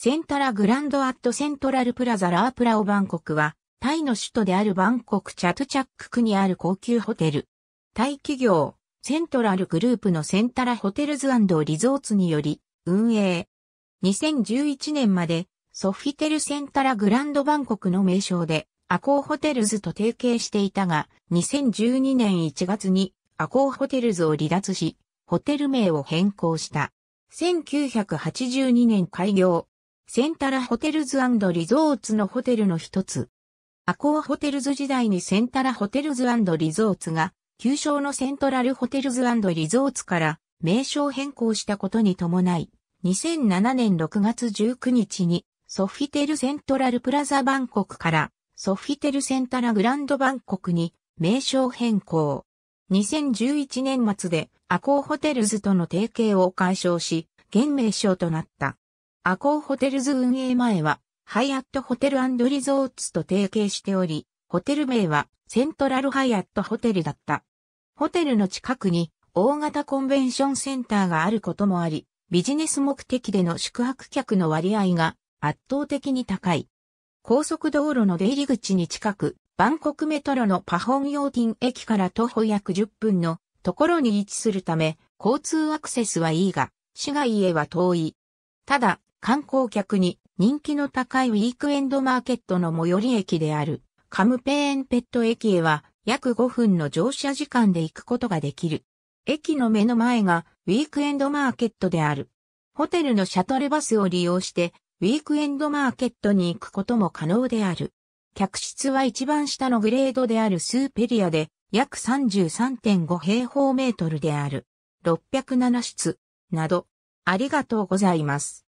センタラグランドアットセントラルプラザラープラオバンコクは、タイの首都であるバンコクチャトチャック区にある高級ホテル。タイ企業、セントラルグループのセンタラホテルズリゾーツにより、運営。2011年まで、ソフィテルセンタラグランドバンコクの名称で、アコーホテルズと提携していたが、2012年1月にアコーホテルズを離脱し、ホテル名を変更した。1982年開業。センタラホテルズリゾーツのホテルの一つ。アコーホテルズ時代にセンタラホテルズリゾーツが、旧称のセントラルホテルズリゾーツから名称変更したことに伴い、2007年6月19日に、ソフィテルセントラルプラザバンコクから、ソフィテルセンタラグランドバンコクに名称変更。2011年末でアコーホテルズとの提携を解消し、現名称となった。アコーホテルズ運営前は、ハイアットホテルリゾーツと提携しており、ホテル名はセントラルハイアットホテルだった。ホテルの近くに大型コンベンションセンターがあることもあり、ビジネス目的での宿泊客の割合が圧倒的に高い。高速道路の出入り口に近く、バンコクメトロのパホンヨーティン駅から徒歩約10分のところに位置するため、交通アクセスはいいが、市街へは遠い。ただ、観光客に人気の高いウィークエンドマーケットの最寄り駅であるカムペーンペット駅へは約5分の乗車時間で行くことができる。駅の目の前がウィークエンドマーケットである。ホテルのシャトルバスを利用してウィークエンドマーケットに行くことも可能である。客室は一番下のグレードであるスーペリアで約33.5平方メートルである。607室など。ありがとうございます。